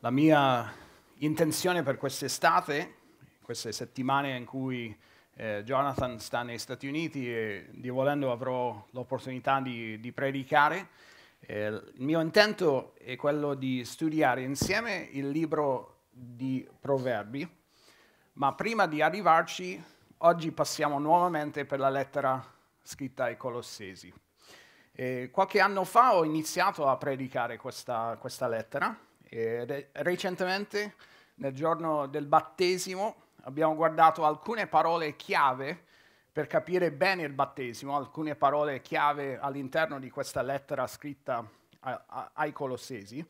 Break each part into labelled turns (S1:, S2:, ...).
S1: La mia intenzione per quest'estate, queste settimane in cui eh, Jonathan sta negli Stati Uniti e Dio volendo avrò l'opportunità di, di predicare, eh, il mio intento è quello di studiare insieme il libro di Proverbi, ma prima di arrivarci, oggi passiamo nuovamente per la lettera scritta ai Colossesi. Eh, qualche anno fa ho iniziato a predicare questa, questa lettera e recentemente, nel giorno del battesimo, abbiamo guardato alcune parole chiave per capire bene il battesimo, alcune parole chiave all'interno di questa lettera scritta a, a, ai Colossesi.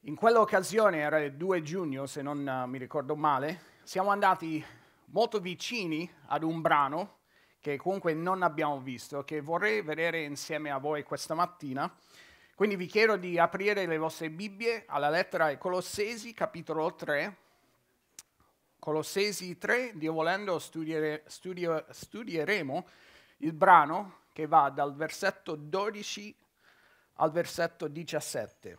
S1: In quell'occasione, era il 2 giugno, se non uh, mi ricordo male, siamo andati molto vicini ad un brano che comunque non abbiamo visto, che vorrei vedere insieme a voi questa mattina quindi vi chiedo di aprire le vostre Bibbie alla lettera ai Colossesi, capitolo 3. Colossesi 3, Dio volendo, studiere, studio, studieremo il brano che va dal versetto 12 al versetto 17.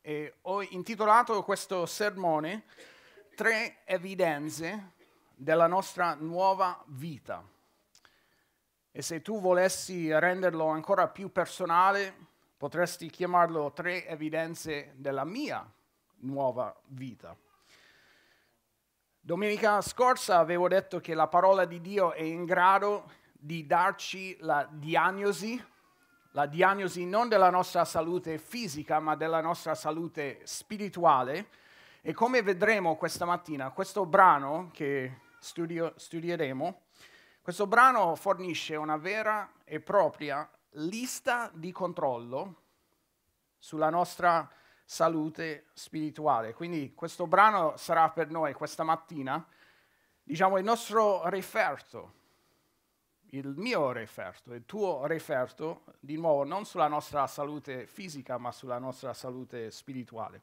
S1: E ho intitolato questo sermone Tre evidenze della nostra nuova vita. E se tu volessi renderlo ancora più personale, Potresti chiamarlo tre evidenze della mia nuova vita. Domenica scorsa avevo detto che la parola di Dio è in grado di darci la diagnosi, la diagnosi non della nostra salute fisica, ma della nostra salute spirituale. E come vedremo questa mattina, questo brano che studio, studieremo, questo brano fornisce una vera e propria lista di controllo sulla nostra salute spirituale. Quindi questo brano sarà per noi questa mattina, diciamo, il nostro referto, il mio referto, il tuo referto, di nuovo, non sulla nostra salute fisica, ma sulla nostra salute spirituale.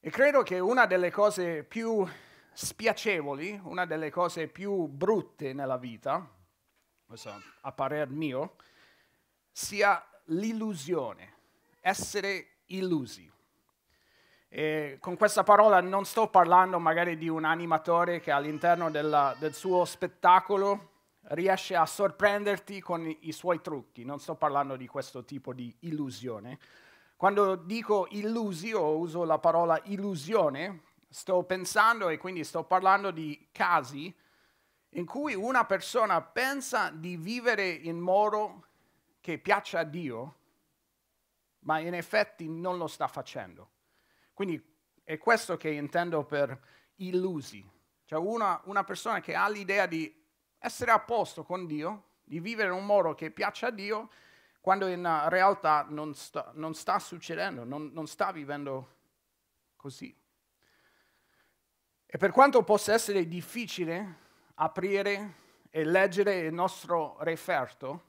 S1: E credo che una delle cose più spiacevoli, una delle cose più brutte nella vita, questo a parer mio, sia l'illusione, essere illusi. E con questa parola non sto parlando magari di un animatore che all'interno della, del suo spettacolo riesce a sorprenderti con i suoi trucchi, non sto parlando di questo tipo di illusione. Quando dico illusi o uso la parola illusione, sto pensando e quindi sto parlando di casi in cui una persona pensa di vivere in modo che piaccia a Dio, ma in effetti non lo sta facendo. Quindi è questo che intendo per illusi. Cioè una, una persona che ha l'idea di essere a posto con Dio, di vivere in un modo che piaccia a Dio, quando in realtà non sta, non sta succedendo, non, non sta vivendo così. E per quanto possa essere difficile aprire e leggere il nostro referto,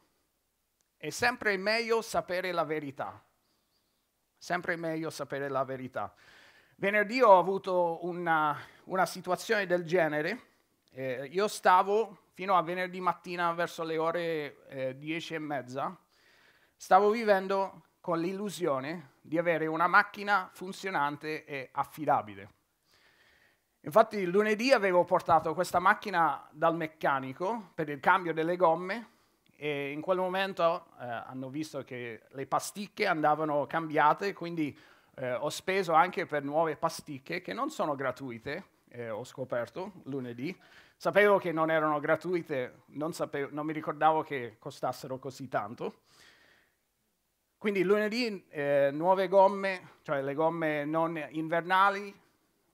S1: è sempre meglio sapere la verità. Sempre meglio sapere la verità. Venerdì ho avuto una, una situazione del genere. Eh, io stavo fino a venerdì mattina verso le ore eh, 10 e mezza, stavo vivendo con l'illusione di avere una macchina funzionante e affidabile. Infatti lunedì avevo portato questa macchina dal meccanico per il cambio delle gomme e in quel momento eh, hanno visto che le pasticche andavano cambiate, quindi eh, ho speso anche per nuove pasticche che non sono gratuite, eh, ho scoperto lunedì. Sapevo che non erano gratuite, non, sapevo, non mi ricordavo che costassero così tanto. Quindi lunedì eh, nuove gomme, cioè le gomme non invernali,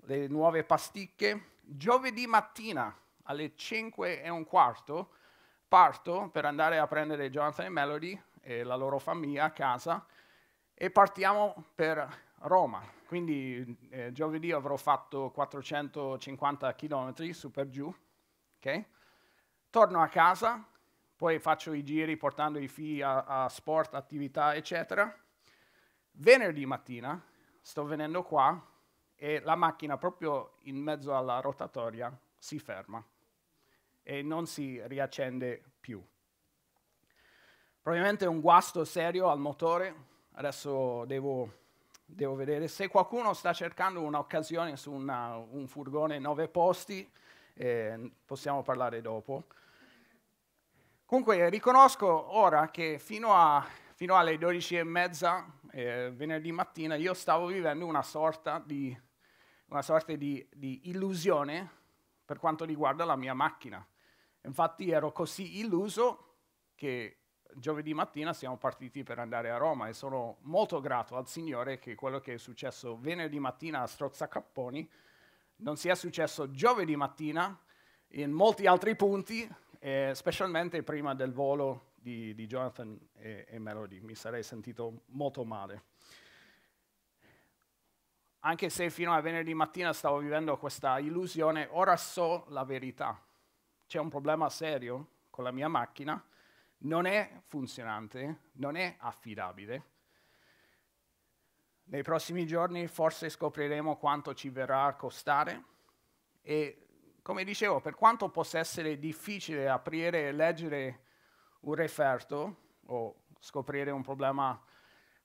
S1: le nuove pasticche. Giovedì mattina alle 5 e un quarto parto per andare a prendere Jonathan e Melody e la loro famiglia a casa e partiamo per Roma. Quindi eh, giovedì avrò fatto 450 km su per giù. Okay? Torno a casa, poi faccio i giri portando i figli a, a sport, attività, eccetera. Venerdì mattina sto venendo qua e la macchina proprio in mezzo alla rotatoria si ferma e non si riaccende più. Probabilmente un guasto serio al motore, adesso devo, devo vedere. Se qualcuno sta cercando un'occasione su una, un furgone 9 posti, eh, possiamo parlare dopo. Comunque riconosco ora che fino, a, fino alle mezza, eh, venerdì mattina io stavo vivendo una sorta di una sorta di, di, illusione per quanto riguarda la mia macchina. Infatti ero così illuso che giovedì mattina siamo partiti per andare a Roma e sono molto grato al Signore che quello che è successo venerdì mattina a Strozzacapponi non sia successo giovedì mattina in molti altri punti, eh, specialmente prima del volo di, di Jonathan e, e Melody. Mi sarei sentito molto male. Anche se fino a venerdì mattina stavo vivendo questa illusione, ora so la verità c'è un problema serio con la mia macchina, non è funzionante, non è affidabile. Nei prossimi giorni forse scopriremo quanto ci verrà a costare e come dicevo, per quanto possa essere difficile aprire e leggere un referto o scoprire un problema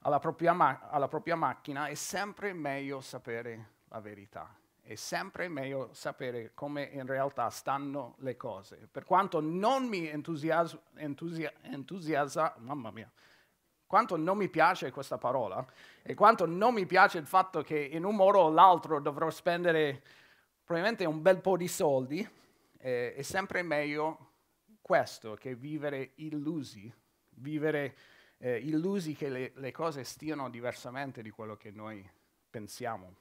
S1: alla propria, alla propria macchina, è sempre meglio sapere la verità. È sempre meglio sapere come in realtà stanno le cose. Per quanto non mi entusiasma, entusiasma, mamma mia, quanto non mi piace questa parola e quanto non mi piace il fatto che in un modo o l'altro dovrò spendere probabilmente un bel po' di soldi, eh, è sempre meglio questo che vivere illusi, vivere eh, illusi che le, le cose stiano diversamente di quello che noi pensiamo.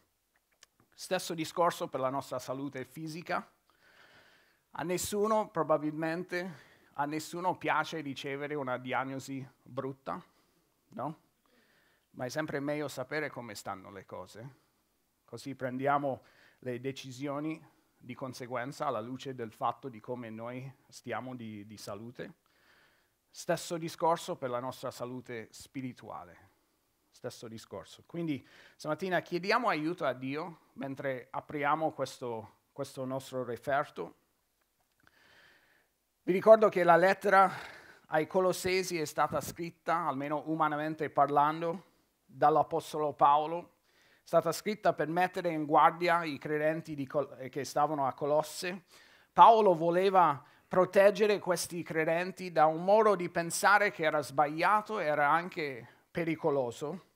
S1: Stesso discorso per la nostra salute fisica. A nessuno, probabilmente, a nessuno piace ricevere una diagnosi brutta, no? Ma è sempre meglio sapere come stanno le cose, così prendiamo le decisioni di conseguenza alla luce del fatto di come noi stiamo di, di salute. Stesso discorso per la nostra salute spirituale stesso discorso. Quindi stamattina chiediamo aiuto a Dio mentre apriamo questo, questo nostro referto. Vi ricordo che la lettera ai Colossesi è stata scritta, almeno umanamente parlando, dall'Apostolo Paolo. È stata scritta per mettere in guardia i credenti Col- eh, che stavano a Colosse. Paolo voleva proteggere questi credenti da un modo di pensare che era sbagliato e era anche pericoloso.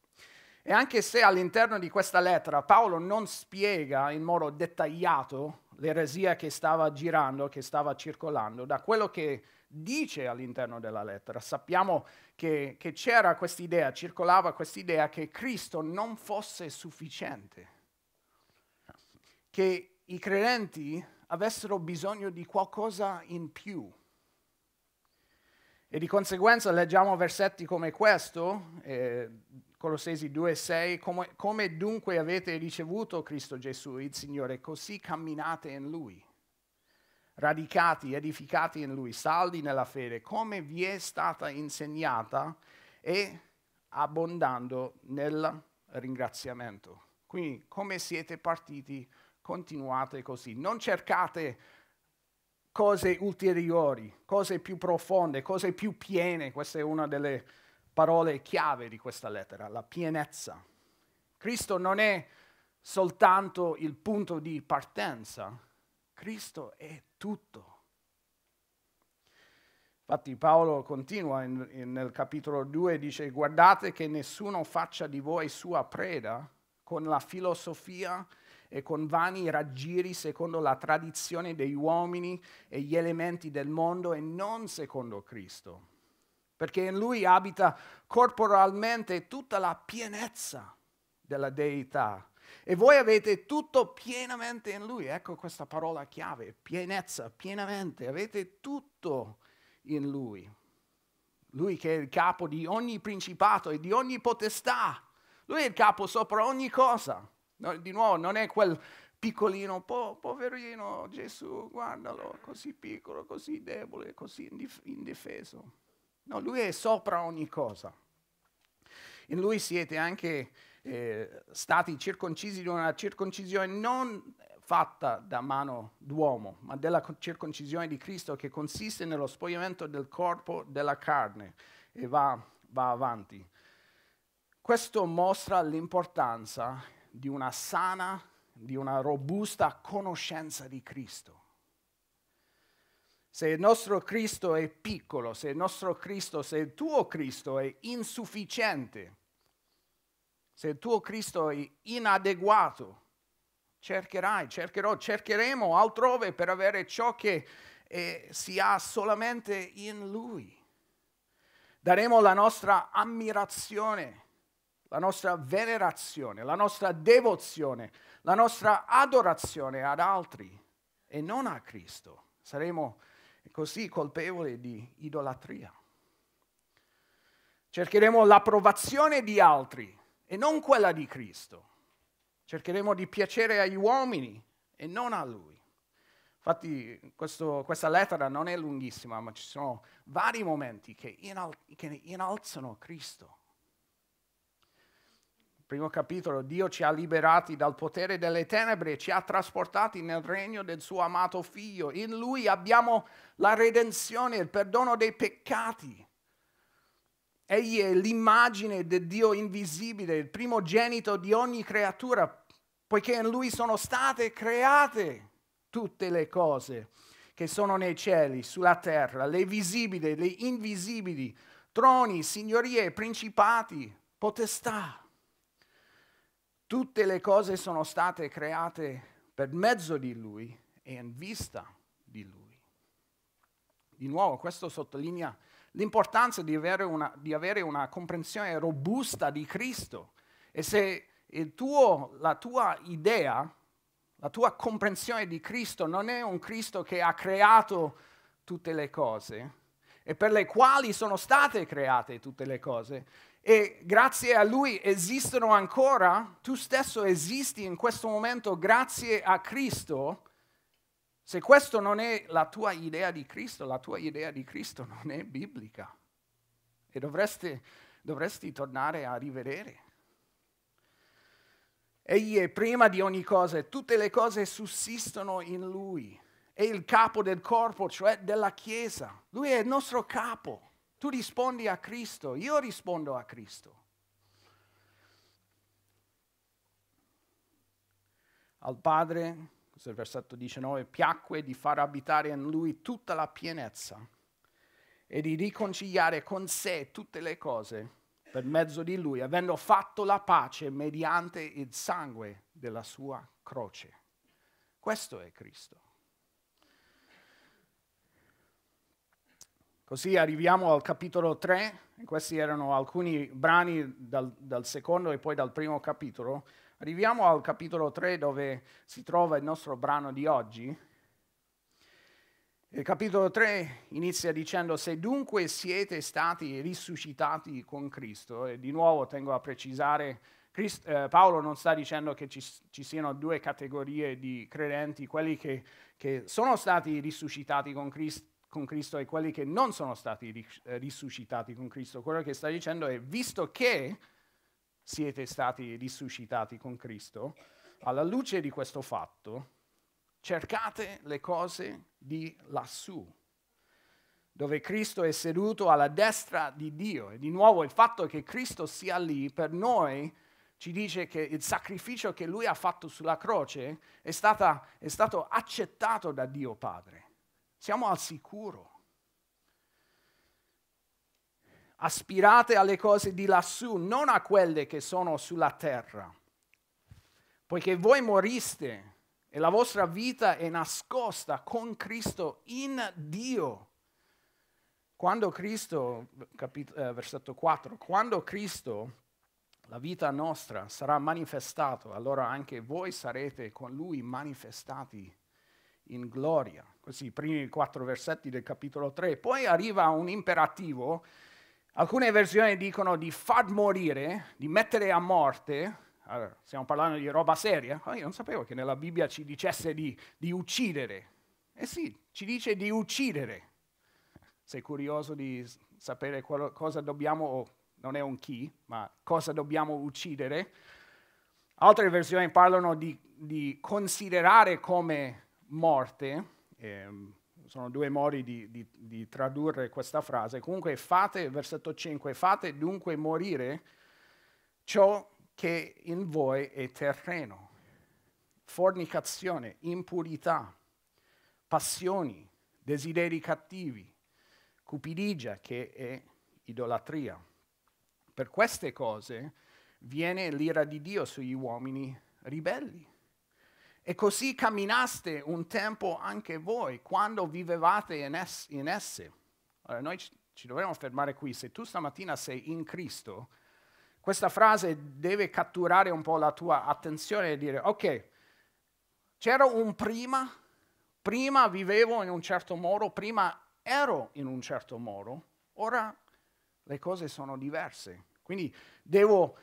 S1: E anche se all'interno di questa lettera Paolo non spiega in modo dettagliato l'eresia che stava girando, che stava circolando, da quello che dice all'interno della lettera sappiamo che, che c'era questa idea, circolava questa idea che Cristo non fosse sufficiente, che i credenti avessero bisogno di qualcosa in più. E di conseguenza leggiamo versetti come questo, eh, Colossesi 2,6, come, come dunque avete ricevuto Cristo Gesù, il Signore, così camminate in Lui, radicati, edificati in Lui, saldi nella fede, come vi è stata insegnata e abbondando nel ringraziamento. Quindi come siete partiti, continuate così. Non cercate cose ulteriori, cose più profonde, cose più piene. Questa è una delle parole chiave di questa lettera, la pienezza. Cristo non è soltanto il punto di partenza, Cristo è tutto. Infatti Paolo continua in, in, nel capitolo 2, dice guardate che nessuno faccia di voi sua preda con la filosofia e con vani raggiri secondo la tradizione degli uomini e gli elementi del mondo e non secondo Cristo perché in lui abita corporalmente tutta la pienezza della deità. E voi avete tutto pienamente in lui, ecco questa parola chiave, pienezza, pienamente, avete tutto in lui. Lui che è il capo di ogni principato e di ogni potestà, lui è il capo sopra ogni cosa. No, di nuovo, non è quel piccolino, po- poverino Gesù, guardalo, così piccolo, così debole, così indif- indifeso No, lui è sopra ogni cosa. In lui siete anche eh, stati circoncisi di una circoncisione non fatta da mano d'uomo, ma della circoncisione di Cristo che consiste nello spogliamento del corpo della carne e va, va avanti. Questo mostra l'importanza di una sana, di una robusta conoscenza di Cristo se il nostro Cristo è piccolo, se il nostro Cristo, se il tuo Cristo è insufficiente, se il tuo Cristo è inadeguato, cercherai, cercherò, cercheremo altrove per avere ciò che eh, si ha solamente in Lui. Daremo la nostra ammirazione, la nostra venerazione, la nostra devozione, la nostra adorazione ad altri e non a Cristo. Saremo e così colpevole di idolatria. Cercheremo l'approvazione di altri e non quella di Cristo. Cercheremo di piacere agli uomini e non a Lui. Infatti questo, questa lettera non è lunghissima, ma ci sono vari momenti che, inal- che inalzano Cristo primo capitolo, Dio ci ha liberati dal potere delle tenebre e ci ha trasportati nel regno del suo amato figlio. In lui abbiamo la redenzione, il perdono dei peccati. Egli è l'immagine del Dio invisibile, il primogenito di ogni creatura, poiché in lui sono state create tutte le cose che sono nei cieli, sulla terra, le visibili, le invisibili, troni, signorie, principati, potestà. Tutte le cose sono state create per mezzo di Lui e in vista di Lui. Di nuovo, questo sottolinea l'importanza di avere, una, di avere una, comprensione robusta di Cristo. E se tuo, la tua idea, la tua comprensione di Cristo non è un Cristo che ha creato tutte le cose e per le quali sono state create tutte le cose, e grazie a lui esistono ancora, tu stesso esisti in questo momento grazie a Cristo, se questa non è la tua idea di Cristo, la tua idea di Cristo non è biblica e dovresti, dovresti tornare a rivedere. Egli è prima di ogni cosa e tutte le cose sussistono in lui. È il capo del corpo, cioè della Chiesa. Lui è il nostro capo. Tu rispondi a Cristo, io rispondo a Cristo. Al Padre, questo è il versetto 19, piacque di far abitare in lui tutta la pienezza e di riconciliare con sé tutte le cose per mezzo di lui, avendo fatto la pace mediante il sangue della sua croce. Questo è Cristo. Così arriviamo al capitolo 3, questi erano alcuni brani dal, dal, secondo e poi dal primo capitolo. Arriviamo al capitolo 3 dove si trova il nostro brano di oggi. Il capitolo 3 inizia dicendo se dunque siete stati risuscitati con Cristo, e di nuovo tengo a precisare, Christ, eh, Paolo non sta dicendo che ci, ci, siano due categorie di credenti, quelli che, che sono stati risuscitati con Cristo con Cristo e quelli che non sono stati eh, risuscitati con Cristo. Quello che sta dicendo è, visto che siete stati risuscitati con Cristo, alla luce di questo fatto, cercate le cose di lassù, dove Cristo è seduto alla destra di Dio. E di nuovo il fatto che Cristo sia lì per noi ci dice che il sacrificio che lui ha fatto sulla croce è, stata, è stato accettato da Dio Padre. Siamo al sicuro. Aspirate alle cose di lassù, non a quelle che sono sulla terra, poiché voi moriste e la vostra vita è nascosta con Cristo in Dio. Quando Cristo, capito, eh, versetto 4, quando Cristo, la vita nostra, sarà manifestato, allora anche voi sarete con Lui manifestati in gloria questi primi quattro versetti del capitolo 3. Poi arriva un imperativo, alcune versioni dicono di far morire, di mettere a morte, allora, stiamo parlando di roba seria, oh, io non sapevo che nella Bibbia ci dicesse di, di uccidere. Eh sì, ci dice di uccidere. Sei curioso di sapere quello, cosa dobbiamo, o non è un chi, ma cosa dobbiamo uccidere? Altre versioni parlano di, di considerare come morte, ehm, sono due modi di, di, di, tradurre questa frase, comunque fate, versetto 5, fate dunque morire ciò che in voi è terreno, fornicazione, impurità, passioni, desideri cattivi, cupidigia che è idolatria. Per queste cose viene l'ira di Dio sugli uomini ribelli. E così camminaste un tempo anche voi, quando vivevate in, es- in esse. Allora, noi ci, ci dovremmo fermare qui. Se tu stamattina sei in Cristo, questa frase deve catturare un po' la tua attenzione e dire, ok, c'era un prima, prima vivevo in un certo modo, prima ero in un certo modo, ora le cose sono diverse. Quindi devo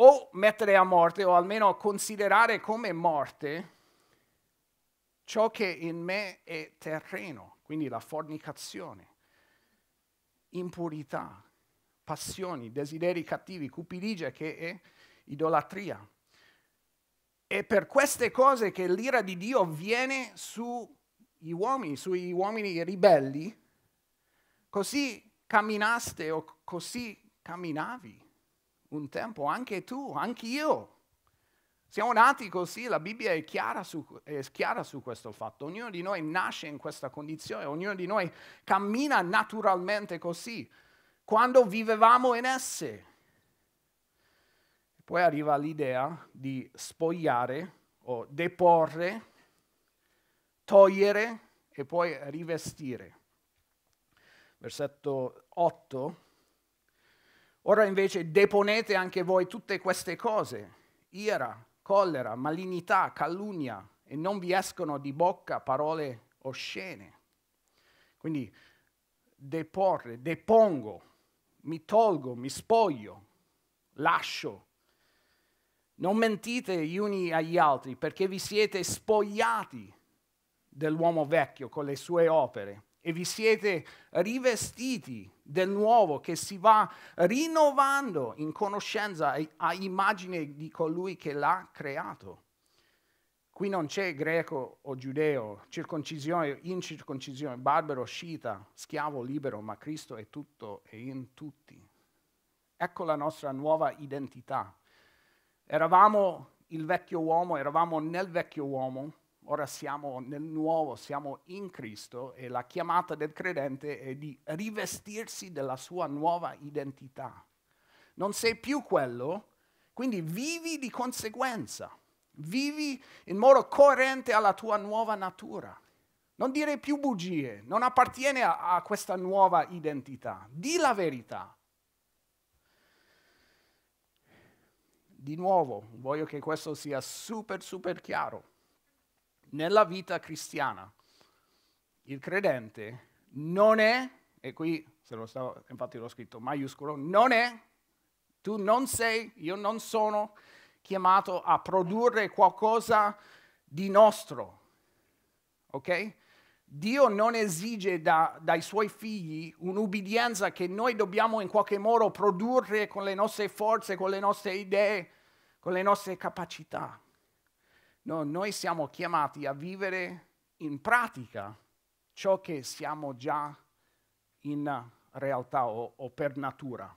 S1: o mettere a morte o almeno considerare come morte ciò che in me è terreno, quindi la fornicazione, impurità, passioni, desideri cattivi, cupidigia che è idolatria. È per queste cose che l'ira di Dio viene sugli uomini, sui uomini ribelli, così camminaste o così camminavi un tempo, anche tu, anche io. Siamo nati così, la Bibbia è chiara, su, è chiara, su, questo fatto. Ognuno di noi nasce in questa condizione, ognuno di noi cammina naturalmente così, quando vivevamo in esse. Poi arriva l'idea di spogliare o deporre, togliere e poi rivestire. Versetto 8 Ora invece deponete anche voi tutte queste cose, ira, collera, malignità, calunnia, e non vi escono di bocca parole oscene. Quindi deporre, depongo, mi tolgo, mi spoglio, lascio. Non mentite gli uni agli altri perché vi siete spogliati dell'uomo vecchio con le sue opere e vi siete rivestiti del nuovo che si va rinnovando in conoscenza a immagine di colui che l'ha creato. Qui non c'è greco o giudeo, circoncisione, o incirconcisione, barbaro, scita, schiavo, libero, ma Cristo è tutto e in tutti. Ecco la nostra nuova identità. Eravamo il vecchio uomo, eravamo nel vecchio uomo, Ora siamo nel nuovo, siamo in Cristo e la chiamata del credente è di rivestirsi della sua nuova identità. Non sei più quello, quindi vivi di conseguenza, vivi in modo coerente alla tua nuova natura. Non dire più bugie, non appartiene a, a questa nuova identità. Di la verità. Di nuovo, voglio che questo sia super, super chiaro nella vita cristiana il credente non è, e qui se lo stavo, infatti l'ho scritto maiuscolo, non è, tu non sei, io non sono chiamato a produrre qualcosa di nostro, ok? Dio non esige da, dai suoi figli un'ubbidienza che noi dobbiamo in qualche modo produrre con le nostre forze, con le nostre idee, con le nostre capacità. No, noi siamo chiamati a vivere in pratica ciò che siamo già in realtà o, o per natura.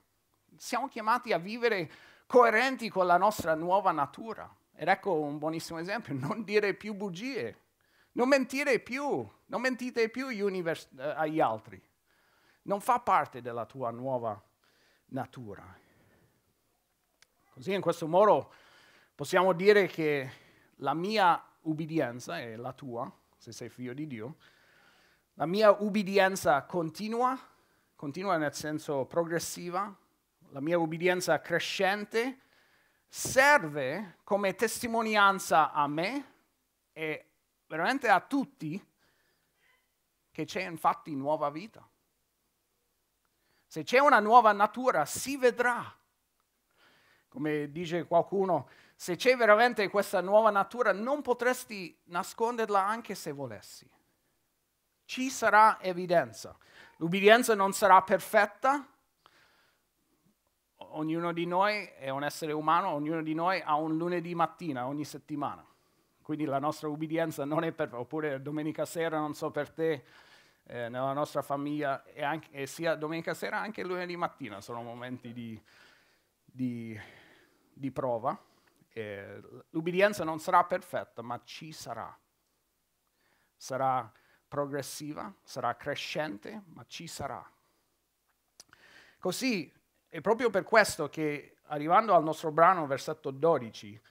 S1: Siamo chiamati a vivere coerenti con la nostra nuova natura. Ed ecco un buonissimo esempio, non dire più bugie, non mentire più, non mentite più univers- eh, agli altri. Non fa parte della tua nuova natura. Così in questo modo possiamo dire che la mia ubbidienza e la tua, se sei figlio di Dio, la mia ubbidienza continua, continua nel senso progressiva, la mia ubbidienza crescente serve come testimonianza a me e veramente a tutti che c'è infatti nuova vita. Se c'è una nuova natura, si vedrà come dice qualcuno, se c'è veramente questa nuova natura, non potresti nasconderla anche se volessi. Ci sarà evidenza. L'ubbidienza non sarà perfetta. Ognuno di noi è un essere umano, ognuno di noi ha un lunedì mattina ogni settimana. Quindi la nostra ubbidienza non è perfetta, oppure domenica sera, non so per te, eh, nella nostra famiglia e, anche, e, eh, sia domenica sera anche lunedì mattina sono momenti di, di di prova, eh, l'ubbidienza non sarà perfetta, ma ci sarà. Sarà progressiva, sarà crescente, ma ci sarà. Così, è proprio per questo che, arrivando al nostro brano, versetto 12,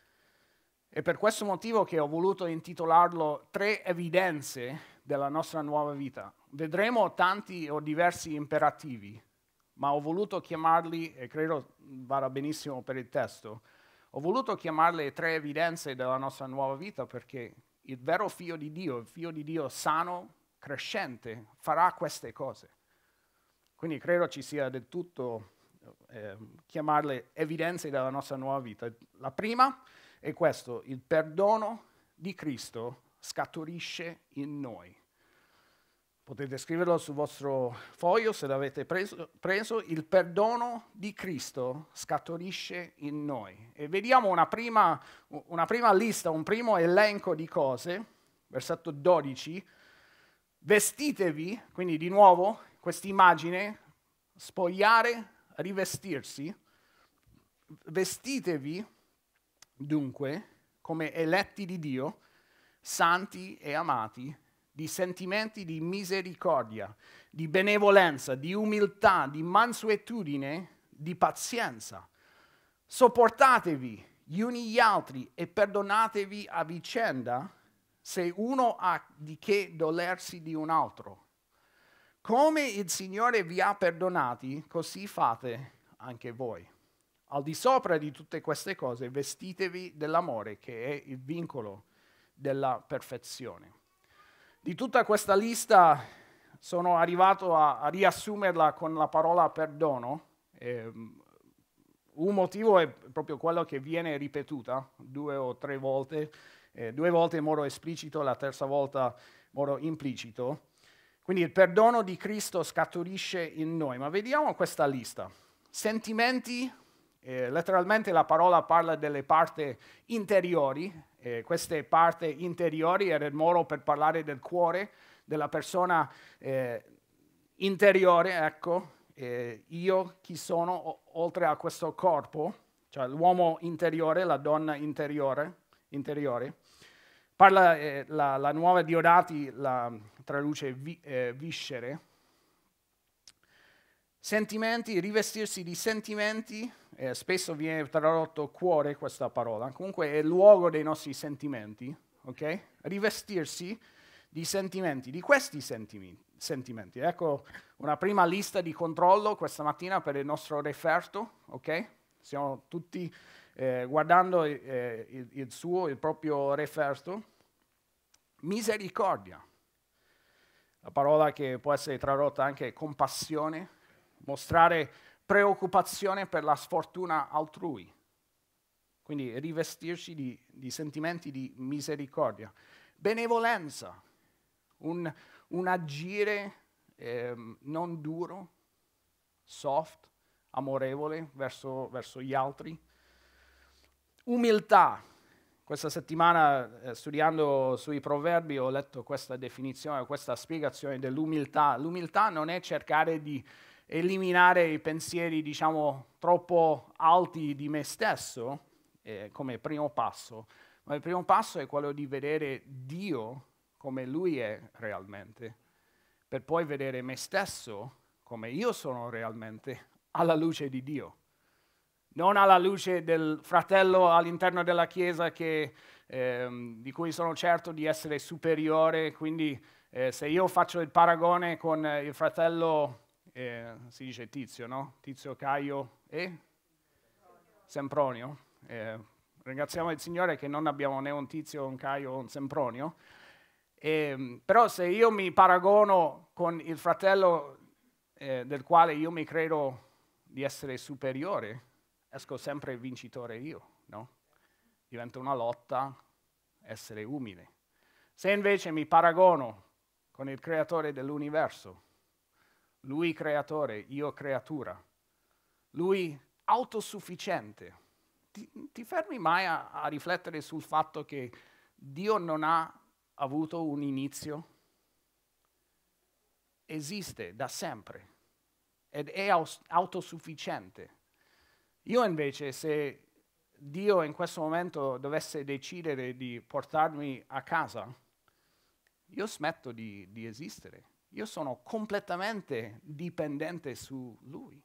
S1: è per questo motivo che ho voluto intitolarlo Tre evidenze della nostra nuova vita. Vedremo tanti o diversi imperativi ma ho voluto chiamarli, e credo vada benissimo per il testo, ho voluto chiamarle tre evidenze della nostra nuova vita perché il vero figlio di Dio, il figlio di Dio sano, crescente, farà queste cose. Quindi credo ci sia del tutto eh, chiamarle evidenze della nostra nuova vita. La prima è questo, il perdono di Cristo scaturisce in noi potete scriverlo sul vostro foglio se l'avete preso, preso, il perdono di Cristo scaturisce in noi. E vediamo una prima, una prima lista, un primo elenco di cose, versetto 12, vestitevi, quindi di nuovo questa immagine, spogliare, rivestirsi, vestitevi dunque come eletti di Dio, santi e amati di sentimenti di misericordia, di benevolenza, di umiltà, di mansuetudine, di pazienza. Sopportatevi gli uni gli altri e perdonatevi a vicenda se uno ha di che dolersi di un altro. Come il Signore vi ha perdonati, così fate anche voi. Al di sopra di tutte queste cose, vestitevi dell'amore, che è il vincolo della perfezione. Di tutta questa lista sono arrivato a, a riassumerla con la parola perdono. Eh, un motivo è proprio quello che viene ripetuta due o tre volte, eh, due volte in modo esplicito, la terza volta in modo implicito. Quindi il perdono di Cristo scaturisce in noi. Ma vediamo questa lista. Sentimenti, eh, letteralmente la parola parla delle parti interiori, eh, queste parti interiori era il modo per parlare del cuore della persona eh, interiore, ecco, eh, io chi sono oltre a questo corpo, cioè l'uomo interiore, la donna interiore, interiore. Parla eh, la, la, nuova Diodati, la traduce vi, eh, viscere, Sentimenti, rivestirsi di sentimenti, eh, spesso viene tradotto cuore questa parola, comunque è il luogo dei nostri sentimenti, ok? Rivestirsi di sentimenti, di questi sentimenti. sentimenti. Ecco una prima lista di controllo questa mattina per il nostro referto, ok? Siamo tutti eh, guardando eh, il, il suo, il proprio referto. Misericordia, la parola che può essere tradotta anche compassione, mostrare preoccupazione per la sfortuna altrui, quindi rivestirci di, di sentimenti di misericordia, benevolenza, un, un agire eh, non duro, soft, amorevole verso, verso, gli altri. Umiltà. Questa settimana eh, studiando sui proverbi ho letto questa definizione, questa spiegazione dell'umiltà. L'umiltà non è cercare di eliminare i pensieri, diciamo, troppo alti di me stesso eh, come primo passo, ma il primo passo è quello di vedere Dio come Lui è realmente, per poi vedere me stesso come io sono realmente alla luce di Dio non alla luce del fratello all'interno della Chiesa che, ehm, di cui sono certo di essere superiore, quindi eh, se io faccio il paragone con il fratello eh, si dice Tizio, no? Tizio, Caio e Sempronio. Eh, ringraziamo il Signore che non abbiamo né un Tizio, un Caio, o un Sempronio. Eh, però se io mi paragono con il fratello eh, del quale io mi credo di essere superiore, esco sempre vincitore io, no? Diventa una lotta essere umile. Se invece mi paragono con il creatore dell'universo, lui creatore, io creatura, lui autosufficiente. Ti, ti fermi mai a, a riflettere sul fatto che Dio non ha avuto un inizio? Esiste da sempre ed è autosufficiente. Io invece, se Dio in questo momento dovesse decidere di portarmi a casa, io smetto di, di esistere. Io sono completamente dipendente su Lui.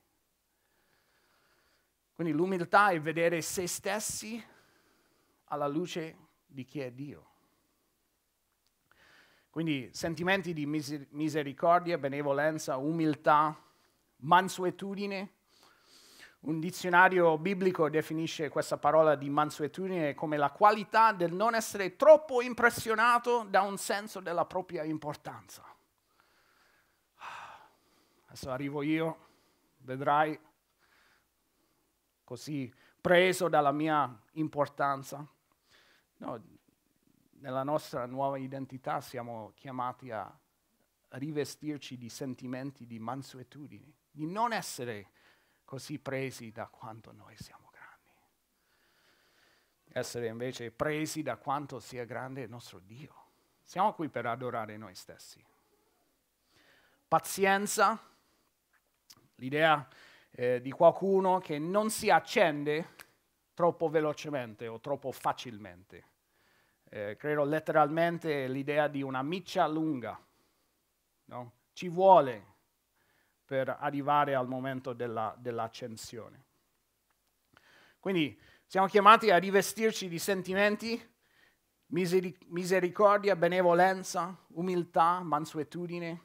S1: Quindi l'umiltà è vedere se stessi alla luce di chi è Dio. Quindi sentimenti di misericordia, benevolenza, umiltà, mansuetudine. Un dizionario biblico definisce questa parola di mansuetudine come la qualità del non essere troppo impressionato da un senso della propria importanza adesso arrivo io, vedrai, così preso dalla mia importanza. No, nella nostra nuova identità siamo chiamati a rivestirci di sentimenti di mansuetudine, di non essere così presi da quanto noi siamo grandi, essere invece presi da quanto sia grande il nostro Dio. Siamo qui per adorare noi stessi. Pazienza, l'idea eh, di qualcuno che non si accende troppo velocemente o troppo facilmente. Eh, credo letteralmente l'idea di una miccia lunga. No? Ci vuole per arrivare al momento della, dell'accensione. Quindi siamo chiamati a rivestirci di sentimenti, miseric- misericordia, benevolenza, umiltà, mansuetudine,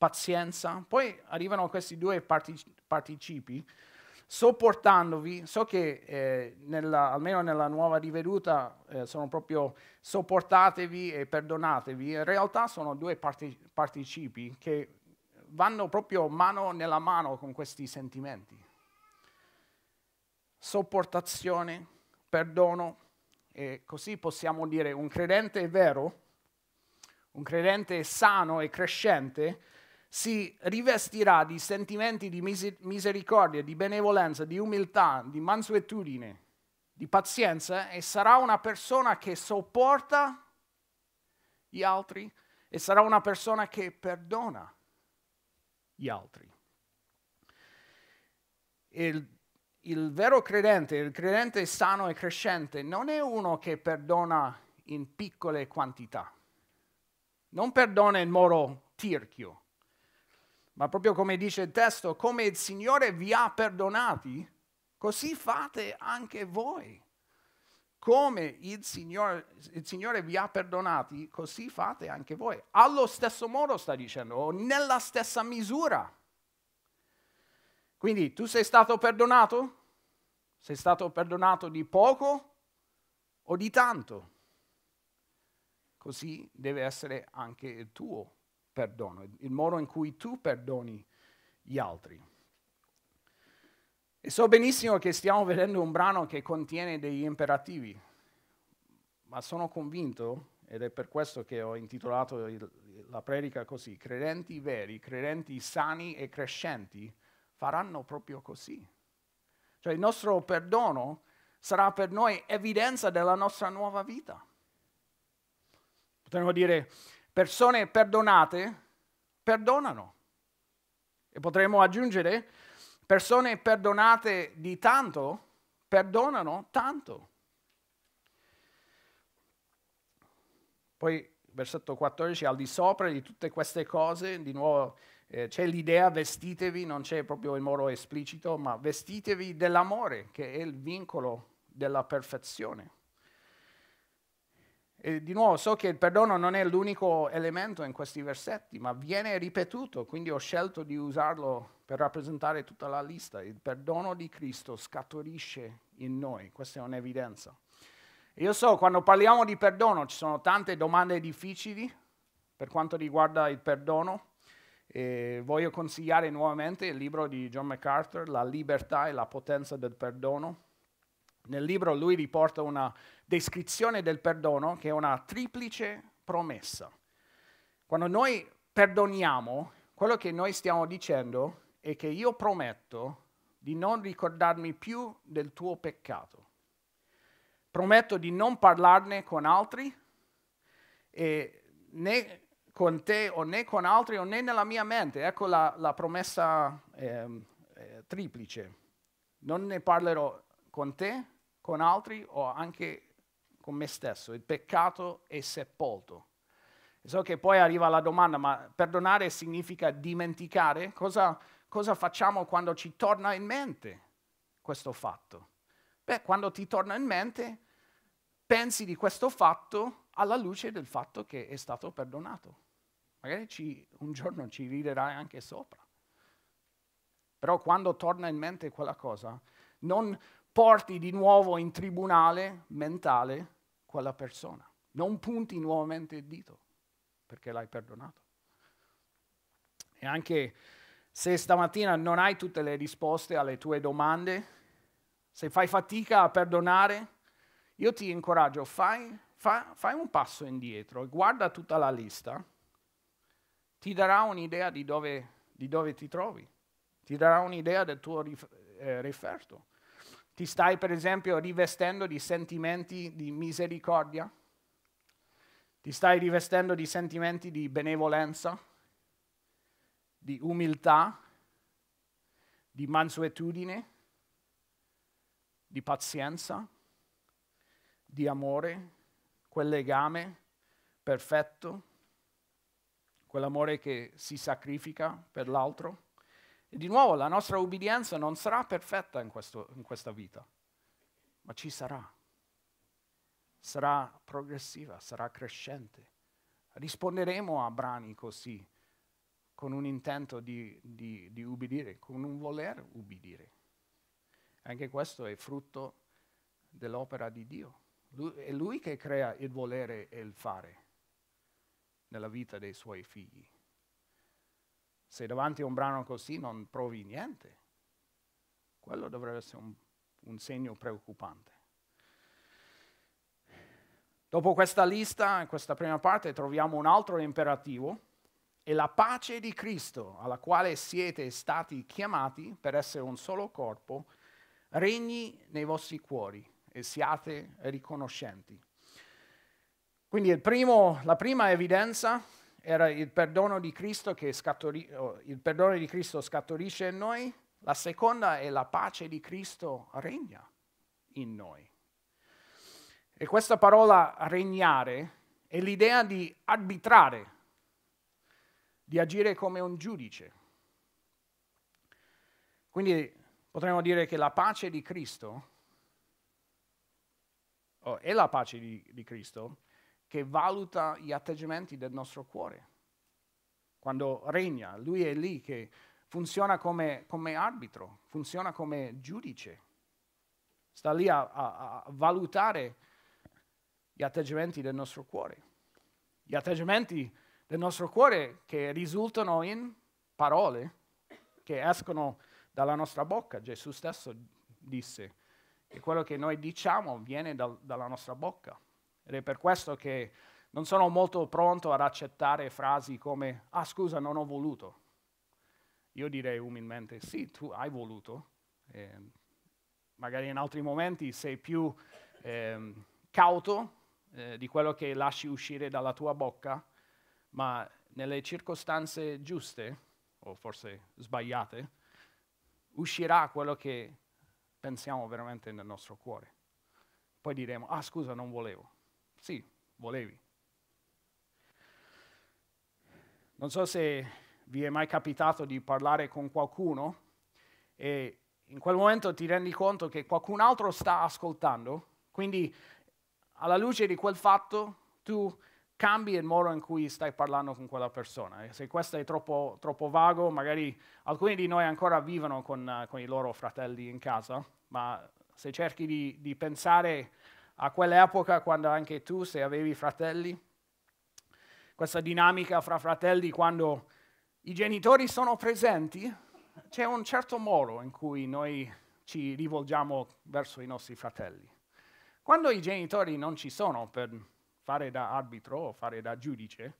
S1: pazienza. Poi arrivano questi due participi. Sopportandovi, so che eh, nella, almeno nella nuova riveduta eh, sono proprio sopportatevi e perdonatevi, in realtà sono due participi che vanno proprio mano nella mano con questi sentimenti. Sopportazione, perdono, e così possiamo dire un credente vero, un credente sano e crescente si rivestirà di sentimenti di misericordia, di benevolenza, di umiltà, di mansuetudine, di pazienza e sarà una persona che sopporta gli altri e sarà una persona che perdona gli altri. Il, il vero credente, il credente sano e crescente, non è uno che perdona in piccole quantità, non perdona in modo tirchio, ma proprio come dice il testo, come il Signore vi ha perdonati, così fate anche voi. Come il Signore, il Signore vi ha perdonati, così fate anche voi. Allo stesso modo sta dicendo, o nella stessa misura. Quindi tu sei stato perdonato? Sei stato perdonato di poco o di tanto? Così deve essere anche il tuo perdono, il modo in cui tu perdoni gli altri. E so benissimo che stiamo vedendo un brano che contiene degli imperativi, ma sono convinto, ed è per questo che ho intitolato il, la predica così, credenti veri, credenti sani e crescenti faranno proprio così. Cioè il nostro perdono sarà per noi evidenza della nostra nuova vita. Potremmo dire, persone perdonate perdonano. E potremmo aggiungere, persone perdonate di tanto perdonano tanto. Poi versetto 14, al di sopra di tutte queste cose, di nuovo eh, c'è l'idea vestitevi, non c'è proprio il modo esplicito, ma vestitevi dell'amore, che è il vincolo della perfezione. E di nuovo so che il perdono non è l'unico elemento in questi versetti, ma viene ripetuto, quindi ho scelto di usarlo per rappresentare tutta la lista. Il perdono di Cristo scaturisce in noi, questa è un'evidenza. Io so, quando parliamo di perdono ci sono tante domande difficili per quanto riguarda il perdono. E voglio consigliare nuovamente il libro di John MacArthur, La libertà e la potenza del perdono nel libro lui riporta una descrizione del perdono che è una triplice promessa. Quando noi perdoniamo, quello che noi stiamo dicendo è che io prometto di non ricordarmi più del tuo peccato. Prometto di non parlarne con altri, né con te o né con altri o né nella mia mente. Ecco la, la promessa ehm, eh, triplice. Non ne parlerò con te, con altri o anche con me stesso. Il peccato è sepolto. So che poi arriva la domanda, ma perdonare significa dimenticare? Cosa, cosa facciamo quando ci torna in mente questo fatto? Beh, quando ti torna in mente, pensi di questo fatto alla luce del fatto che è stato perdonato. Magari ci, un giorno ci riderai anche sopra. Però quando torna in mente quella cosa, non porti di nuovo in tribunale mentale quella persona. Non punti nuovamente il dito perché l'hai perdonato. E anche se stamattina non hai tutte le risposte alle tue domande, se fai fatica a perdonare, io ti incoraggio, fai, fa, fai un passo indietro e guarda tutta la lista, ti darà un'idea di dove, di dove ti trovi, ti darà un'idea del tuo rif- eh, referto. Ti stai per esempio rivestendo di sentimenti di misericordia? Ti stai rivestendo di sentimenti di benevolenza, di umiltà, di mansuetudine, di pazienza, di amore, quel legame perfetto, quell'amore che si sacrifica per l'altro? E di nuovo la nostra ubbidienza non sarà perfetta in, questo, in questa vita, ma ci sarà. Sarà progressiva, sarà crescente. Risponderemo a brani così, con un intento di, di, di ubbidire, con un voler ubbidire. Anche questo è frutto dell'opera di Dio. Lui, è Lui che crea il volere e il fare nella vita dei Suoi figli se davanti a un brano così non provi niente, quello dovrebbe essere un, un segno preoccupante. Dopo questa lista, in questa prima parte, troviamo un altro imperativo, e la pace di Cristo, alla quale siete stati chiamati per essere un solo corpo, regni nei vostri cuori e siate riconoscenti. Quindi primo, la prima evidenza era il perdono di Cristo che scatori, il perdono di Cristo scaturisce in noi, la seconda è la pace di Cristo regna in noi. E questa parola regnare è l'idea di arbitrare, di agire come un giudice. Quindi potremmo dire che la pace di Cristo, oh, è la pace di, di Cristo, che valuta gli atteggiamenti del nostro cuore. Quando regna, lui è lì che funziona come, come arbitro, funziona come giudice, sta lì a, a, a valutare gli atteggiamenti del nostro cuore. Gli atteggiamenti del nostro cuore che risultano in parole che escono dalla nostra bocca. Gesù stesso disse che quello che noi diciamo viene dal, dalla nostra bocca. Ed è per questo che non sono molto pronto ad accettare frasi come ah scusa non ho voluto. Io direi umilmente sì, tu hai voluto. Eh, magari in altri momenti sei più eh, cauto eh, di quello che lasci uscire dalla tua bocca, ma nelle circostanze giuste, o forse sbagliate, uscirà quello che pensiamo veramente nel nostro cuore. Poi diremo, ah scusa, non volevo. Sì, volevi. Non so se vi è mai capitato di parlare con qualcuno e in quel momento ti rendi conto che qualcun altro sta ascoltando, quindi alla luce di quel fatto tu cambi il modo in cui stai parlando con quella persona. se questo è troppo, troppo, vago, magari alcuni di noi ancora vivono con, con, i loro fratelli in casa, ma se cerchi di, di pensare a quell'epoca quando anche tu, se avevi fratelli, questa dinamica fra fratelli quando i genitori sono presenti, c'è un certo modo in cui noi ci rivolgiamo verso i nostri fratelli. Quando i genitori non ci sono per fare da arbitro o fare da giudice,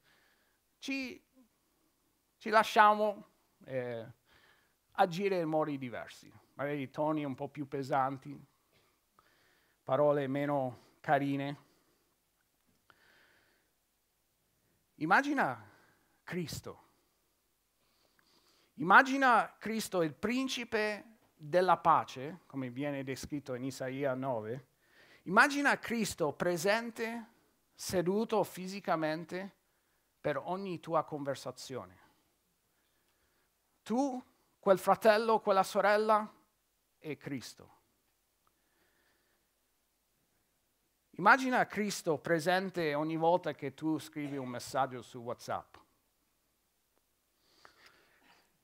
S1: ci, ci lasciamo eh, agire in modi diversi, magari toni un po' più pesanti, parole meno carine. Immagina Cristo. Immagina Cristo il principe della pace, come viene descritto in Isaia 9. Immagina Cristo presente, seduto fisicamente per ogni tua conversazione. Tu, quel fratello, quella sorella e Cristo. Immagina Cristo presente ogni volta che tu scrivi un messaggio su WhatsApp.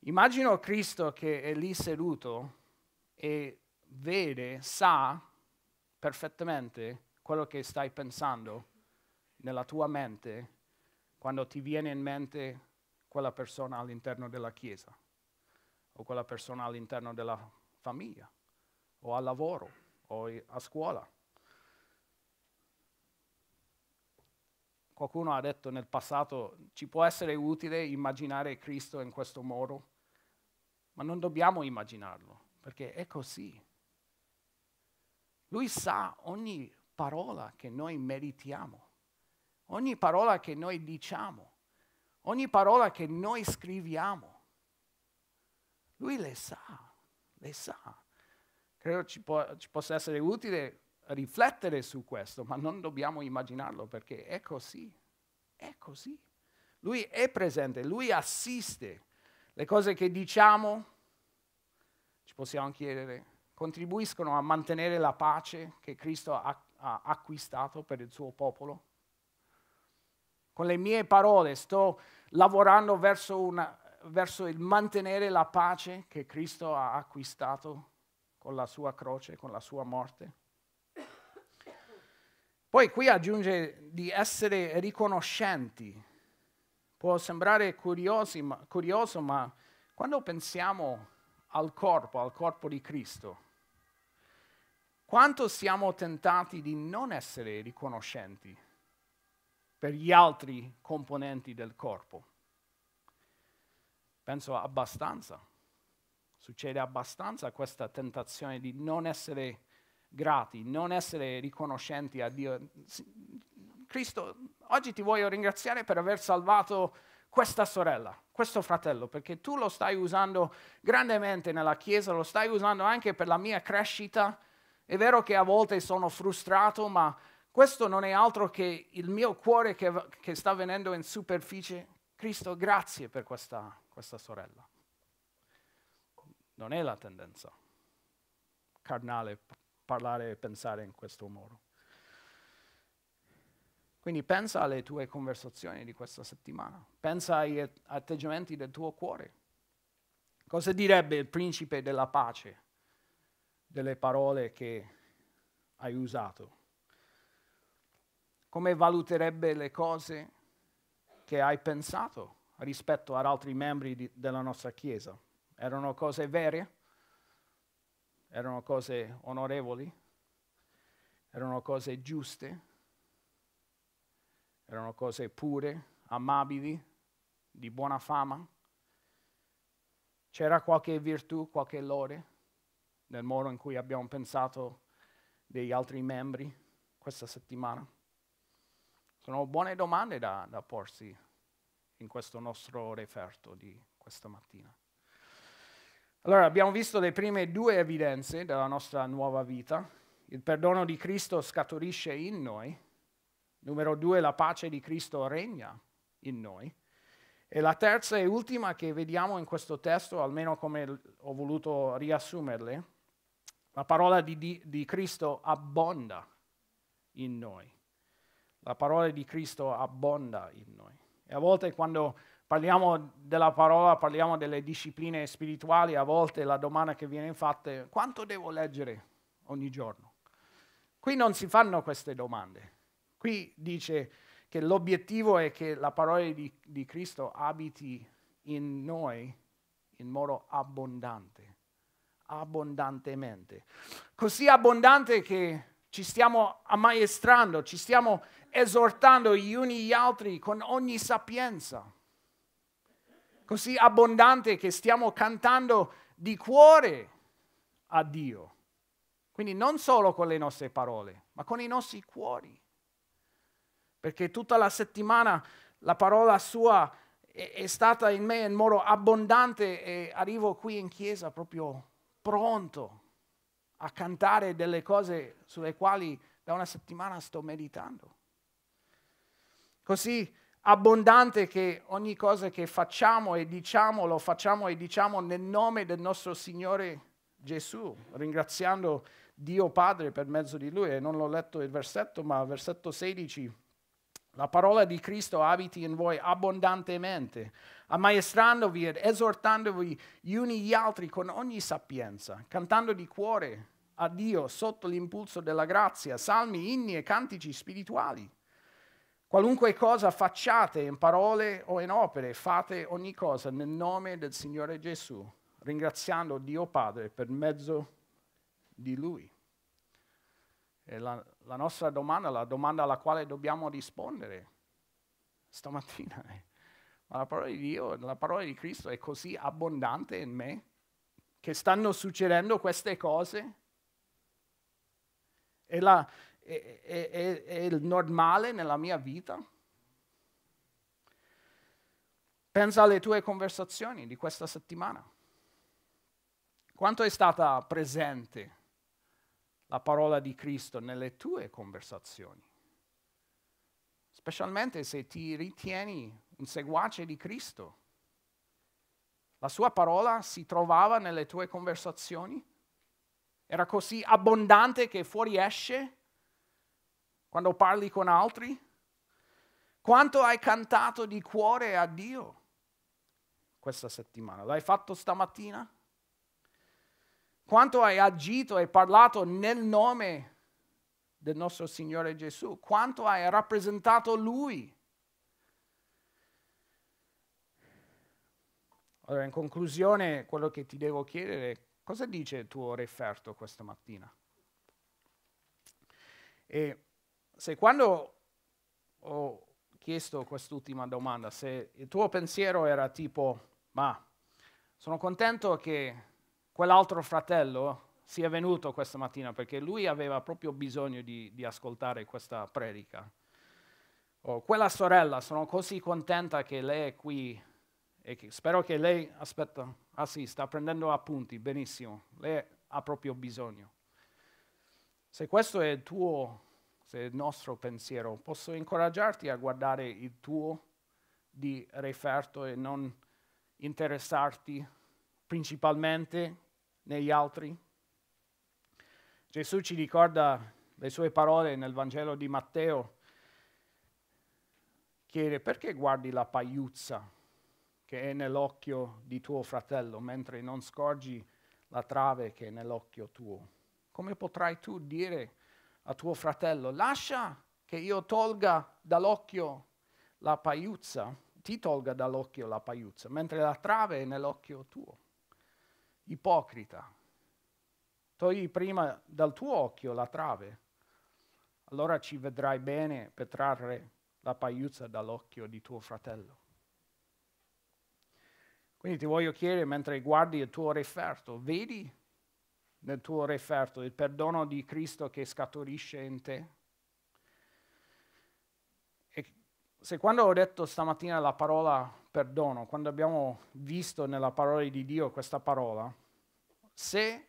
S1: Immagino Cristo che è lì seduto e vede, sa perfettamente quello che stai pensando nella tua mente quando ti viene in mente quella persona all'interno della Chiesa o quella persona all'interno della famiglia o al lavoro o a scuola Qualcuno ha detto nel passato, ci può essere utile immaginare Cristo in questo modo, ma non dobbiamo immaginarlo, perché è così. Lui sa ogni parola che noi meritiamo, ogni parola che noi diciamo, ogni parola che noi scriviamo. Lui le sa, le sa. Credo ci, può, ci possa essere utile riflettere su questo, ma non dobbiamo immaginarlo perché è così, è così. Lui è presente, lui assiste. Le cose che diciamo, ci possiamo chiedere, contribuiscono a mantenere la pace che Cristo ha, ha acquistato per il suo popolo. Con le mie parole sto lavorando verso, una, verso il mantenere la pace che Cristo ha acquistato con la sua croce, con la sua morte. Poi qui aggiunge di essere riconoscenti. Può sembrare curiosi, ma, curioso, ma quando pensiamo al corpo, al corpo di Cristo, quanto siamo tentati di non essere riconoscenti per gli altri componenti del corpo? Penso abbastanza. Succede abbastanza questa tentazione di non essere riconoscenti grati, non essere riconoscenti a Dio. Cristo, oggi ti voglio ringraziare per aver salvato questa sorella, questo fratello, perché tu lo stai usando grandemente nella Chiesa, lo stai usando anche per la mia crescita. È vero che a volte sono frustrato, ma questo non è altro che il mio cuore che, che sta venendo in superficie. Cristo, grazie per questa, questa sorella. Non è la tendenza carnale parlare e pensare in questo modo. Quindi pensa alle tue conversazioni di questa settimana, pensa agli atteggiamenti del tuo cuore. Cosa direbbe il principe della pace delle parole che hai usato? Come valuterebbe le cose che hai pensato rispetto ad altri membri di, della nostra Chiesa? Erano cose vere? erano cose onorevoli, erano cose giuste, erano cose pure, amabili, di buona fama. C'era qualche virtù, qualche lode nel modo in cui abbiamo pensato degli altri membri questa settimana. Sono buone domande da, da porsi in questo nostro referto di questa mattina. Allora abbiamo visto le prime due evidenze della nostra nuova vita. Il perdono di Cristo scaturisce in noi. Numero due, la pace di Cristo regna in noi. E la terza e ultima che vediamo in questo testo, almeno come ho voluto riassumerle, la parola di, di, di Cristo abbonda in noi. La parola di Cristo abbonda in noi. E a volte quando Parliamo della parola, parliamo delle discipline spirituali, a volte la domanda che viene fatta è quanto devo leggere ogni giorno? Qui non si fanno queste domande. Qui dice che l'obiettivo è che la parola di, di Cristo abiti in noi in modo abbondante, abbondantemente. Così abbondante che ci stiamo ammaestrando, ci stiamo esortando gli uni gli altri con ogni sapienza così abbondante che stiamo cantando di cuore a Dio. Quindi non solo con le nostre parole, ma con i nostri cuori. Perché tutta la settimana la parola sua è, è stata in me in modo abbondante e arrivo qui in chiesa proprio pronto a cantare delle cose sulle quali da una settimana sto meditando. Così abbondante che ogni cosa che facciamo e diciamo lo facciamo e diciamo nel nome del nostro Signore Gesù, ringraziando Dio Padre per mezzo di Lui. E non l'ho letto il versetto, ma versetto 16. La parola di Cristo abiti in voi abbondantemente, ammaestrandovi ed esortandovi gli uni gli altri con ogni sapienza, cantando di cuore a Dio sotto l'impulso della grazia, salmi, inni e cantici spirituali Qualunque cosa facciate in parole o in opere, fate ogni cosa nel nome del Signore Gesù, ringraziando Dio Padre per mezzo di Lui. E la, la nostra domanda, la domanda alla quale dobbiamo rispondere stamattina è, ma la parola di Dio, la parola di Cristo è così abbondante in me che stanno succedendo queste cose? E la, è, è, è il normale nella mia vita? Pensa alle tue conversazioni di questa settimana. Quanto è stata presente la parola di Cristo nelle tue conversazioni? Specialmente se ti ritieni un seguace di Cristo. La sua parola si trovava nelle tue conversazioni? Era così abbondante che fuoriesce quando parli con altri? Quanto hai cantato di cuore a Dio questa settimana? L'hai fatto stamattina? Quanto hai agito e parlato nel nome del nostro Signore Gesù? Quanto hai rappresentato Lui? Allora, in conclusione, quello che ti devo chiedere è cosa dice il tuo referto questa mattina? E se quando ho chiesto quest'ultima domanda, se il tuo pensiero era tipo, ma sono contento che quell'altro fratello sia venuto questa mattina perché lui aveva proprio bisogno di, di ascoltare questa predica. Oh, quella sorella, sono così contenta che lei è qui e che spero che lei, aspetta, ah sì, sta prendendo appunti, benissimo, lei ha proprio bisogno. Se questo è il tuo questo il nostro pensiero. Posso incoraggiarti a guardare il tuo di referto e non interessarti principalmente negli altri? Gesù ci ricorda le sue parole nel Vangelo di Matteo. Chiede perché guardi la pagliuzza che è nell'occhio di tuo fratello mentre non scorgi la trave che è nell'occhio tuo? Come potrai tu dire a tuo fratello, lascia che io tolga dall'occhio la paiuzza, ti tolga dall'occhio la paiuzza, mentre la trave è nell'occhio tuo. Ipocrita, togli prima dal tuo occhio la trave, allora ci vedrai bene per trarre la paiuzza dall'occhio di tuo fratello. Quindi ti voglio chiedere, mentre guardi il tuo referto, vedi nel tuo referto, il perdono di Cristo che scaturisce in te. E se quando ho detto stamattina la parola perdono, quando abbiamo visto nella parola di Dio questa parola, se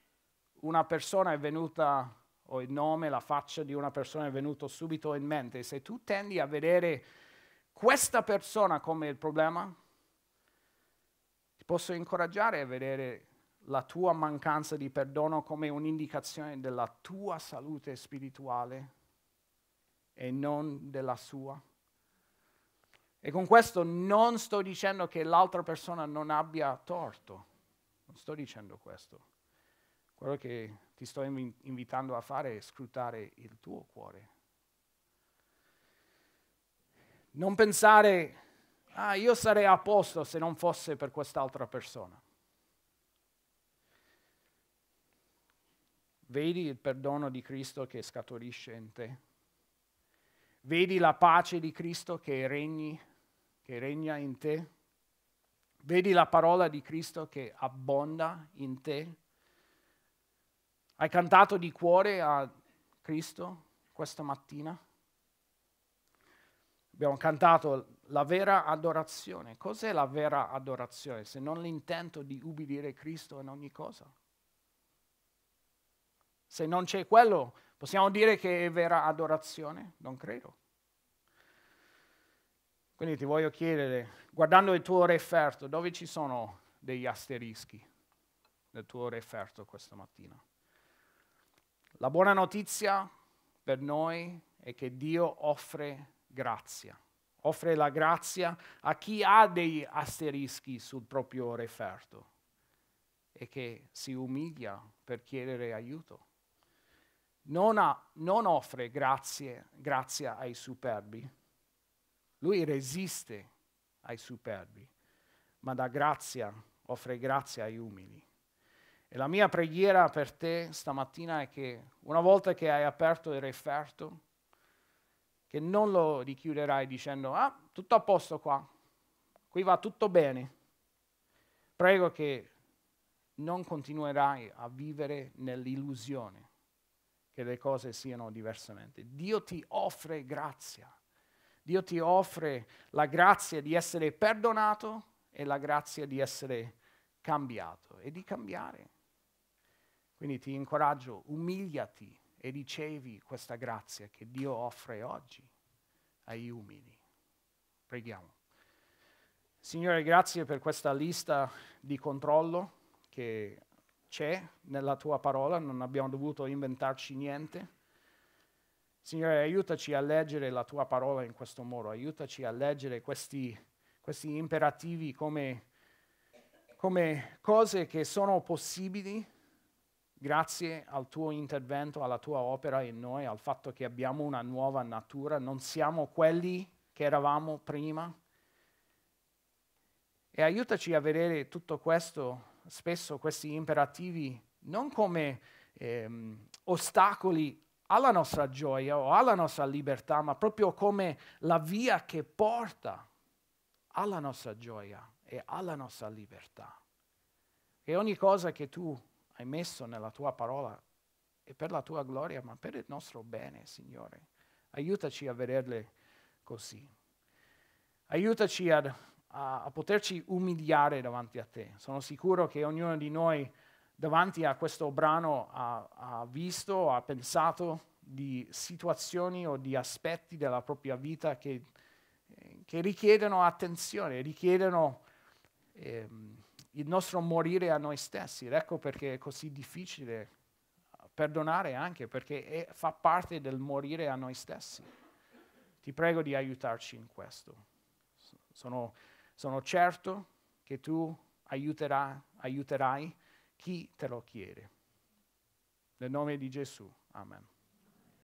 S1: una persona è venuta o il nome, la faccia di una persona è venuto subito in mente, se tu tendi a vedere questa persona come il problema, ti posso incoraggiare a vedere la tua mancanza di perdono come un'indicazione della tua salute spirituale e non della sua. E con questo non sto dicendo che l'altra persona non abbia torto, non sto dicendo questo. Quello che ti sto invitando a fare è scrutare il tuo cuore. Non pensare, ah, io sarei a posto se non fosse per quest'altra persona. Vedi il perdono di Cristo che scaturisce in te. Vedi la pace di Cristo che, regni, che regna in te. Vedi la parola di Cristo che abbonda in te. Hai cantato di cuore a Cristo questa mattina? Abbiamo cantato la vera adorazione. Cos'è la vera adorazione se non l'intento di ubbidire Cristo in ogni cosa? Se non c'è quello, possiamo dire che è vera adorazione? Non credo. Quindi ti voglio chiedere, guardando il tuo referto, dove ci sono degli asterischi nel tuo referto questa mattina? La buona notizia per noi è che Dio offre grazia, offre la grazia a chi ha degli asterischi sul proprio referto e che si umilia per chiedere aiuto non, ha, non offre grazie, grazia ai superbi. Lui resiste ai superbi, ma dà grazia, offre grazia agli umili. E la mia preghiera per te stamattina è che una volta che hai aperto il referto, che non lo richiuderai dicendo, ah, tutto a posto qua, qui va tutto bene. Prego che non continuerai a vivere nell'illusione che le cose siano diversamente. Dio ti offre grazia. Dio ti offre la grazia di essere perdonato e la grazia di essere cambiato e di cambiare. Quindi ti incoraggio, umiliati e ricevi questa grazia che Dio offre oggi ai umili. Preghiamo. Signore, grazie per questa lista di controllo che c'è nella tua parola, non abbiamo dovuto inventarci niente. Signore, aiutaci a leggere la tua parola in questo modo, aiutaci a leggere questi, questi imperativi come, come cose che sono possibili grazie al tuo intervento, alla tua opera in noi, al fatto che abbiamo una nuova natura, non siamo quelli che eravamo prima. E aiutaci a vedere tutto questo spesso questi imperativi non come ehm, ostacoli alla nostra gioia o alla nostra libertà, ma proprio come la via che porta alla nostra gioia e alla nostra libertà. E ogni cosa che tu hai messo nella tua parola è per la tua gloria, ma per il nostro bene, Signore. Aiutaci a vederle così. Aiutaci ad a, a poterci umiliare davanti a te. Sono sicuro che ognuno di noi davanti a questo brano ha, ha visto, ha pensato di situazioni o di aspetti della propria vita che, che richiedono attenzione, richiedono eh, il nostro morire a noi stessi. Ed Ecco perché è così difficile perdonare anche, perché è, fa parte del morire a noi stessi. Ti prego di aiutarci in questo. Sono sono certo che tu aiuterà, aiuterai chi te lo chiede. Nel nome di Gesù. Amen.